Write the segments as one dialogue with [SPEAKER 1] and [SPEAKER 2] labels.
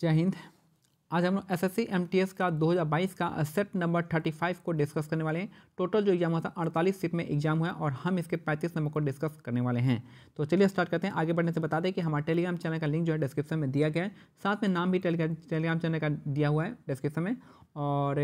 [SPEAKER 1] जय हिंद आज हम S S C M T S का 2022 का सेट नंबर 35 को डिस्कस करने वाले हैं टोटल जो एग्जाम हुआ था 48 सीट में एग्जाम हुआ है और हम इसके 35 नंबर को डिस्कस करने वाले हैं तो चलिए स्टार्ट करते हैं आगे बढ़ने से बता दें कि हमारे टेलीग्राम चैनल का लिंक जो है डिस्क्रिप्शन में दिया गया है साथ में नाम भी टेलीग्राम टेलीग्राम चैनल का दिया हुआ है डिस्क्रिप्शन में और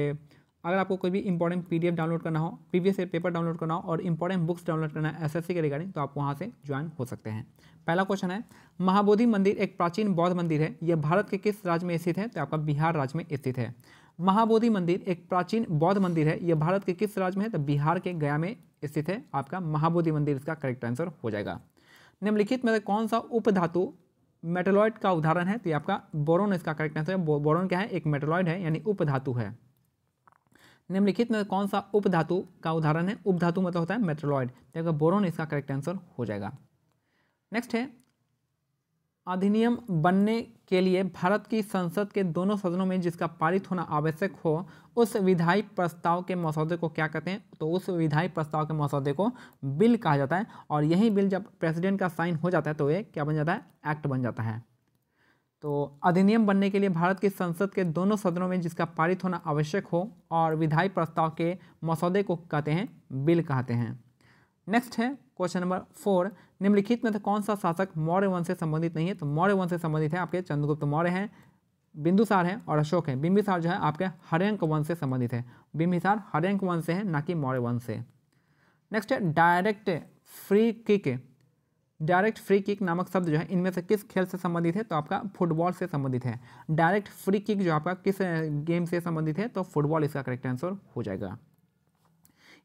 [SPEAKER 1] अगर आपको कोई भी इंपॉर्टेंट पी डाउनलोड करना हो प्रीवियस पेपर डाउनलोड करना हो और इंपॉर्टेंट बुक्स डाउनलोड करना है एस के रिगार्डिंग तो आप वहाँ से ज्वाइन हो सकते हैं पहला क्वेश्चन है महाबोधि मंदिर एक प्राचीन बौद्ध मंदिर है यह भारत के किस राज्य में स्थित है तो आपका बिहार राज्य में स्थित है महाबोधि मंदिर एक प्राचीन बौद्ध मंदिर है यह भारत के किस राज्य में है तो बिहार के गया में स्थित है आपका महाबोधि मंदिर इसका करेक्ट आंसर हो जाएगा निम्नलिखित में से कौन सा उपधातु मेटेलॉइड का उदाहरण है तो ये आपका बोरोन इसका करेक्ट आंसर है बोरोन क्या है एक मेटेलॉइड है यानी उपधातु है निम्नलिखित में कौन सा उपधातु का उदाहरण है उपधातु मतलब होता है मेट्रोलॉइड तो बोरोन इसका करेक्ट आंसर हो जाएगा नेक्स्ट है अधिनियम बनने के लिए भारत की संसद के दोनों सदनों में जिसका पारित होना आवश्यक हो उस विधायी प्रस्ताव के मसौदे को क्या कहते हैं तो उस विधायी प्रस्ताव के मसौदे को बिल कहा जाता है और यही बिल जब प्रेसिडेंट का साइन हो जाता है तो ये क्या बन जाता है एक्ट बन जाता है तो अधिनियम बनने के लिए भारत की संसद के दोनों सदनों में जिसका पारित होना आवश्यक हो और विधायी प्रस्ताव के मसौदे को कहते हैं बिल कहते हैं नेक्स्ट है क्वेश्चन नंबर फोर निम्नलिखित में से कौन सा शासक मौर्य वंश से संबंधित नहीं है तो मौर्य वंश से संबंधित है आपके चंद्रगुप्त मौर्य हैं बिंदुसार हैं और अशोक हैं बिंबिसार जो है आपके हरियंक वंश से संबंधित है बिंबिसार हरियंक वंश से है ना कि मौर्य वंश से नेक्स्ट है direct free kick direct free kick नामक शब्द जो है इनमें से किस खेल से संबंधित है तो आपका फुटबॉल से संबंधित है डायरेक्ट फ्री किक जो आपका किस गेम से संबंधित है तो फुटबॉल इसका करेक्ट आंसर हो जाएगा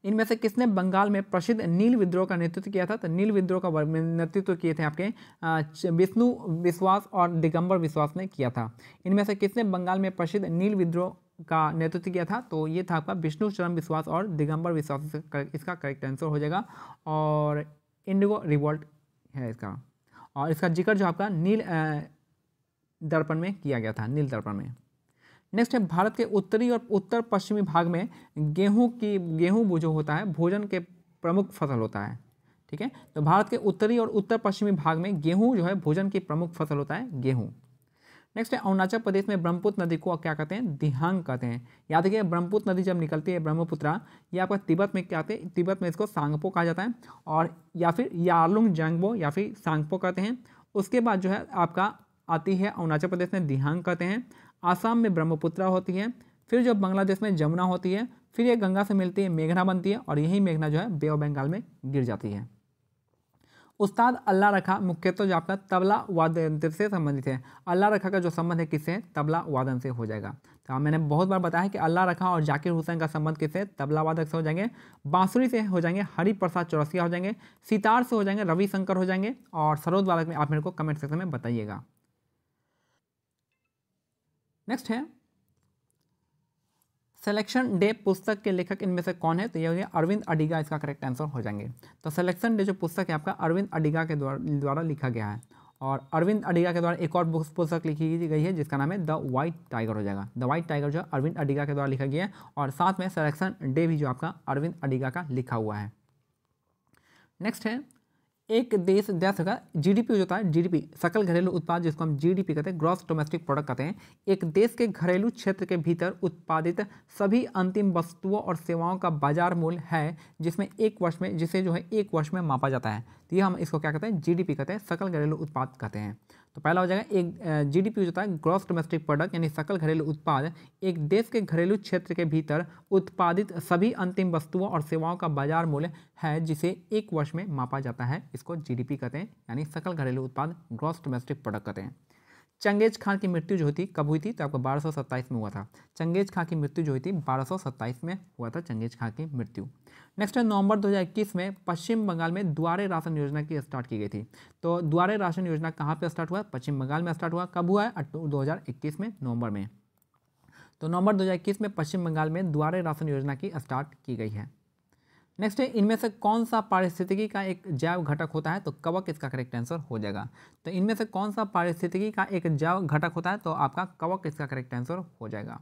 [SPEAKER 1] इनमें से किसने बंगाल में प्रसिद्ध नील विद्रोह का नेतृत्व किया था तो नील विद्रोह का नेतृत्व किए थे आपके विष्णु विश्वास और दिगंबर विश्वास ने किया था इनमें से किसने बंगाल में प्रसिद्ध नील विद्रोह का नेतृत्व किया था तो ये था आपका विष्णु चरण विश्वास और दिगंबर विश्वास इसका करेक्ट आंसर हो जाएगा और इंडिगो रिवॉल्ट है इसका और इसका जिक्र जो आपका नील दर्पण में किया गया था नील दर्पण में नेक्स्ट है भारत के उत्तरी और उत्तर पश्चिमी भाग में गेहूं की गेहूं जो होता है भोजन के प्रमुख फसल होता है ठीक है तो भारत के उत्तरी और उत्तर पश्चिमी भाग में गेहूं जो है भोजन की प्रमुख फसल होता है गेहूं नेक्स्ट है अरुणाचल प्रदेश में ब्रह्मपुत्र नदी को क्या कहते हैं दिहांग कहते हैं याद रखिए ब्रह्मपुत्र नदी जब निकलती है ब्रह्मपुत्रा या आपका तिब्बत में क्या कहते हैं तिब्बत में इसको सांगपो कहा जाता है और या फिर यारलुंग जंगबो या फिर सांगपो कहते हैं उसके बाद जो है आपका आती है अरुणाचल प्रदेश में दिहांग कहते हैं आसाम में ब्रह्मपुत्रा होती है फिर जो बांग्लादेश में जमुना होती है फिर ये गंगा से मिलती है मेघना बनती है और यही मेघना जो है बे ऑफ बंगाल में गिर जाती है उस्ताद अल्लाह रखा मुख्यतः तो जो आपका तबला वादन यंत्र से संबंधित है अल्लाह रखा का जो संबंध है किससे तबला वादन से हो जाएगा तो हाँ, मैंने बहुत बार बताया कि अल्लाह रखा और जाकिर हुसैन का संबंध किससे तबला वादक से हो जाएंगे बांसुरी से हो जाएंगे हरि प्रसाद चौरसिया हो जाएंगे सितार से हो जाएंगे रविशंकर हो जाएंगे और सरोद वादक में आप मेरे को कमेंट सेक्शन में बताइएगा नेक्स्ट है सिलेक्शन डे पुस्तक के लेखक इनमें से कौन है तो यह हो गया अरविंद अडिगा इसका करेक्ट आंसर हो जाएंगे तो सिलेक्शन डे जो पुस्तक है आपका अरविंद अडिगा के द्वारा लिखा गया है और अरविंद अडिगा के द्वारा एक और बुक्स पुस्तक लिखी गई है जिसका नाम है द वाइट टाइगर हो जाएगा द वाइट टाइगर जो अरविंद अडिगा के द्वारा लिखा गया है और साथ में सिलेक्शन डे भी जो आपका अरविंद अडिगा का लिखा हुआ है नेक्स्ट है एक देश देश का जीडीपी जो होता है जीडीपी सकल घरेलू उत्पाद जिसको हम जीडीपी कहते हैं ग्रॉस डोमेस्टिक प्रोडक्ट कहते हैं एक देश के घरेलू क्षेत्र के भीतर उत्पादित सभी अंतिम वस्तुओं और सेवाओं का बाजार मूल्य है जिसमें एक वर्ष में जिसे जो है एक वर्ष में मापा जाता है तो ये हम इसको क्या कहते हैं जी कहते हैं सकल घरेलू उत्पाद कहते हैं तो पहला हो जाएगा एक जीडीपी होता है ग्रॉस डोमेस्टिक प्रोडक्ट यानी सकल घरेलू उत्पाद एक देश के घरेलू क्षेत्र के भीतर उत्पादित सभी अंतिम वस्तुओं और सेवाओं का बाजार मूल्य है जिसे एक वर्ष में मापा जाता है इसको जीडीपी कहते हैं यानी सकल घरेलू उत्पाद ग्रॉस डोमेस्टिक प्रोडक्ट कहते हैं चंगेज खान की मृत्यु जो हुई थी कब हुई थी तो आपको बारह में हुआ था चंगेज खां की मृत्यु जो हुई थी बारह में हुआ था चंगेज खां की मृत्यु नेक्स्ट है नवंबर 2021 में पश्चिम बंगाल में द्वारे राशन योजना की स्टार्ट की गई थी तो द्वारे राशन योजना कहाँ पर स्टार्ट हुआ पश्चिम बंगाल में स्टार्ट हुआ कब हुआ है इक्कीस में नवंबर में तो नवंबर इक्कीस में पश्चिम बंगाल में द्वारे राशन योजना की स्टार्ट तो तो की गई है नेक्स्ट है इनमें से कौन सा पारिस्थितिकी का एक जैव घटक होता है तो कवक इसका करेक्ट आंसर हो जाएगा तो इनमें से कौन सा पारिस्थितिकी का एक जैव घटक होता है तो आपका कवक इसका करेक्ट आंसर हो जाएगा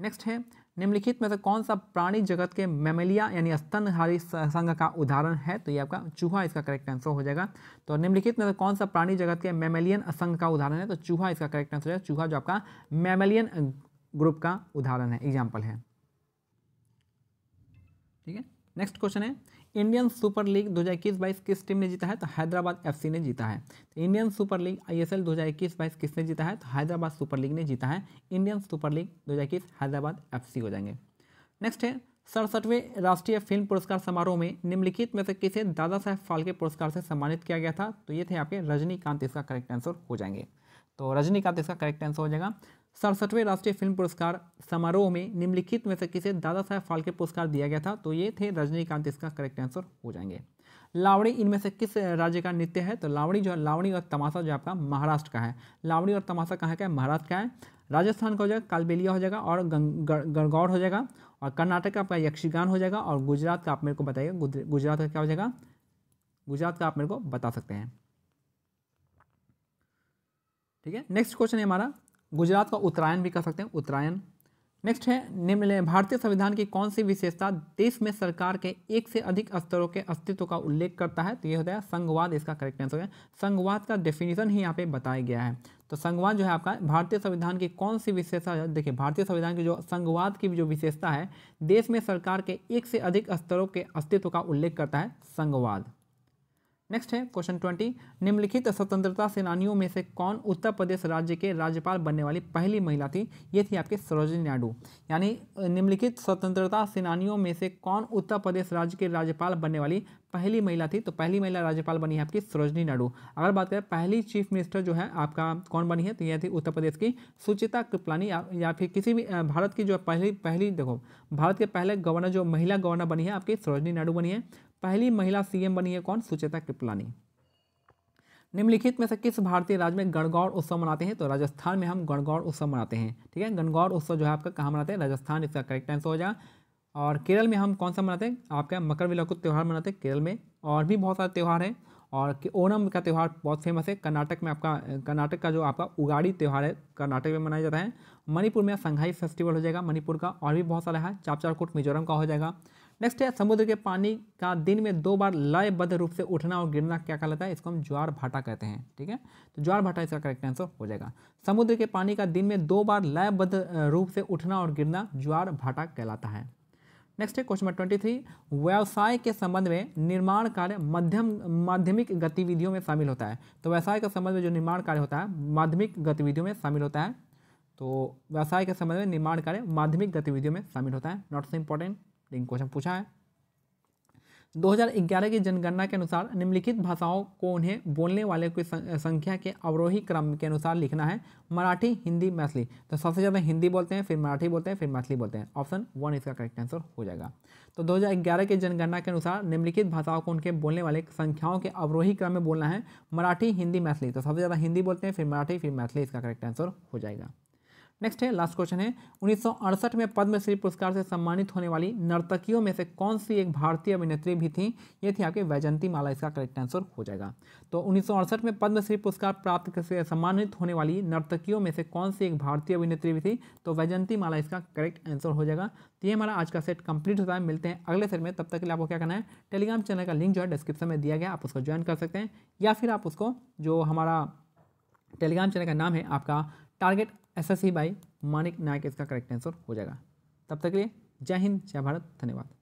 [SPEAKER 1] नेक्स्ट है निम्नलिखित में से कौन सा प्राणी जगत के मेमेलिया यानी स्तनधारी संघ का उदाहरण है तो ये आपका चूहा इसका करेक्ट आंसर हो जाएगा तो निम्नलिखित में से कौन सा प्राणी जगत के मेमेलियन संघ का उदाहरण है तो चूहा इसका करेक्ट आंसर है चूहा जो आपका मेमेलियन ग्रुप का उदाहरण है एग्जाम्पल है ठीक है नेक्स्ट क्वेश्चन है इंडियन सुपर लीग दो हज़ार इक्कीस बाईस किस टीम ने जीता है तो हैदराबाद एफसी ने जीता है तो इंडियन सुपर लीग आईएसएल 2021 बाईस किसने जीता है तो हैदराबाद सुपर लीग ने जीता है Indian super league 2021 Hyderabad FC हो जाएंगे नेक्स्ट है सड़सठवें राष्ट्रीय फिल्म पुरस्कार समारोह में निम्नलिखित में से किसे दादा साहेब फाल्के पुरस्कार से सम्मानित किया गया था तो ये थे आपके रजनीकांत इसका करेक्ट आंसर हो जाएंगे तो रजनीकांत इसका करेक्ट आंसर हो जाएगा सड़सठवें राष्ट्रीय फिल्म पुरस्कार समारोह में निम्नलिखित में से किसे दादा साहेब फाल्के पुरस्कार दिया गया था तो ये थे रजनीकांत इसका करेक्ट आंसर हो जाएंगे लावड़ी इनमें से किस राज्य का नृत्य है तो लावड़ी जो है लावड़ी और तमाशा जो आपका महाराष्ट्र का है लावड़ी और तमाशा कहाँ का है महाराष्ट्र का है राजस्थान का हो जाएगा कालबेलिया हो जाएगा और गणगौर हो जाएगा और कर्नाटक का आपका यक्षगान हो जाएगा और गुजरात का आप मेरे को बताइएगा गुजरात का क्या हो जाएगा गुजरात का आप मेरे को बता सकते हैं ठीक है नेक्स्ट क्वेश्चन है हमारा गुजरात का उत्तरायण भी कह सकते हैं उत्तरायण नेक्स्ट है निम्न भारतीय संविधान की कौन सी विशेषता देश में सरकार के एक से अधिक स्तरों के अस्तित्व का उल्लेख करता है तो ये होता है संघवाद इसका करेक्ट आंसर है संघवाद का डेफिनेशन ही यहाँ पे बताया गया है तो संघवाद जो है आपका भारतीय संविधान की कौन सी विशेषता देखिए भारतीय संविधान की जो संघवाद की जो विशेषता है देश में सरकार के एक से अधिक स्तरों के अस्तित्व का उल्लेख करता है संघवाद नेक्स्ट है क्वेश्चन ट्वेंटी निम्नलिखित स्वतंत्रता सेनानियों में से कौन उत्तर प्रदेश राज्य के राज्यपाल बनने वाली पहली महिला थी ये थी आपके सरोजिनी नायडू यानी निम्नलिखित स्वतंत्रता सेनानियों में से कौन उत्तर प्रदेश राज्य के राज्यपाल बनने वाली पहली महिला थी तो पहली महिला राज्यपाल बनी है आपकी सरोजनी नायडू अगर बात करें पहली चीफ मिनिस्टर जो है आपका कौन बनी है तो यह थी उत्तर प्रदेश की सुचिता कृपलानी या, या फिर किसी भी भारत की जो पहली पहली देखो भारत के पहले गवर्नर जो महिला गवर्नर बनी है आपकी सरोजनी नायडू बनी है पहली महिला सीएम बनी है कौन सुचेता कृपलानी निम्नलिखित में से किस भारतीय राज्य में गणगौर उत्सव मनाते हैं तो राजस्थान में हम गणगौर उत्सव मनाते हैं ठीक है गणगौर उत्सव जो है आपका कहाँ मनाते हैं राजस्थान इसका करेक्ट आंसर हो जाएगा और केरल में हम कौन सा मनाते हैं आपका मकर विलक्कु त्यौहार मनाते हैं केरल में और भी बहुत सारे त्यौहार हैं और ओणम का त्यौहार बहुत फेमस है कर्नाटक में आपका कर्नाटक का जो आपका उगाड़ी त्यौहार है कर्नाटक में मनाया जाता है मणिपुर में संघाई फेस्टिवल हो जाएगा मणिपुर का और भी बहुत सारा है चापचारकोट मिजोरम का हो जाएगा नेक्स्ट है समुद्र के पानी का दिन में दो बार लयबद्ध रूप से उठना और गिरना क्या कहलाता है इसको हम ज्वार भाटा कहते हैं ठीक है तो ज्वार भाटा इसका करेक्ट आंसर हो जाएगा समुद्र के पानी का दिन में दो बार लयबद्ध रूप से उठना और गिरना ज्वार भाटा कहलाता है नेक्स्ट है क्वेश्चन नंबर ट्वेंटी थ्री व्यवसाय के संबंध में निर्माण कार्य मध्यम माध्यमिक गतिविधियों में शामिल होता है तो व्यवसाय के संबंध में जो निर्माण कार्य होता है माध्यमिक गतिविधियों में शामिल होता है तो व्यवसाय के संबंध में निर्माण कार्य माध्यमिक गतिविधियों में शामिल होता है नॉट सो इम्पॉर्टेंट लेकिन क्वेश्चन पूछा है 2011 की जनगणना के अनुसार निम्नलिखित भाषाओं को उन्हें बोलने वाले की संख्या के अवरोही क्रम के अनुसार लिखना है मराठी हिंदी मैथिली तो सबसे ज़्यादा हिंदी बोलते हैं फिर मराठी बोलते हैं फिर मैथिली बोलते हैं ऑप्शन वन इसका करेक्ट आंसर हो जाएगा तो 2011 की जनगणना के अनुसार निम्नलिखित भाषाओं को उनके बोलने वाले संख्याओं के अवरोही क्रम में बोलना है मराठी हिंदी मैथिली तो सबसे ज़्यादा हिंदी बोलते हैं फिर मराठी फिर मैथिली इसका करेक्ट आंसर हो जाएगा नेक्स्ट है लास्ट क्वेश्चन है उन्नीस में पद्मश्री पुरस्कार से सम्मानित होने वाली नर्तकियों में से कौन सी एक भारतीय अभिनेत्री भी थी ये थी आपके वैजंती माला इसका करेक्ट आंसर हो जाएगा तो उन्नीस में पद्मश्री पुरस्कार प्राप्त से सम्मानित होने वाली नर्तकियों में से कौन सी एक भारतीय अभिनेत्री भी थी तो वैजंती माला इसका करेक्ट आंसर हो जाएगा तो ये हमारा आज का सेट कंप्लीट होता है मिलते हैं अगले सेट में तब तक के लिए आपको क्या करना है टेलीग्राम चैनल का लिंक जो है डिस्क्रिप्शन में दिया गया आप उसको ज्वाइन कर सकते हैं या फिर आप उसको जो हमारा टेलीग्राम चैनल का नाम है आपका target S S C by Manik Nayak इसका करेक्ट आंसर हो जाएगा तब तक के लिए जय हिंद जय भारत धन्यवाद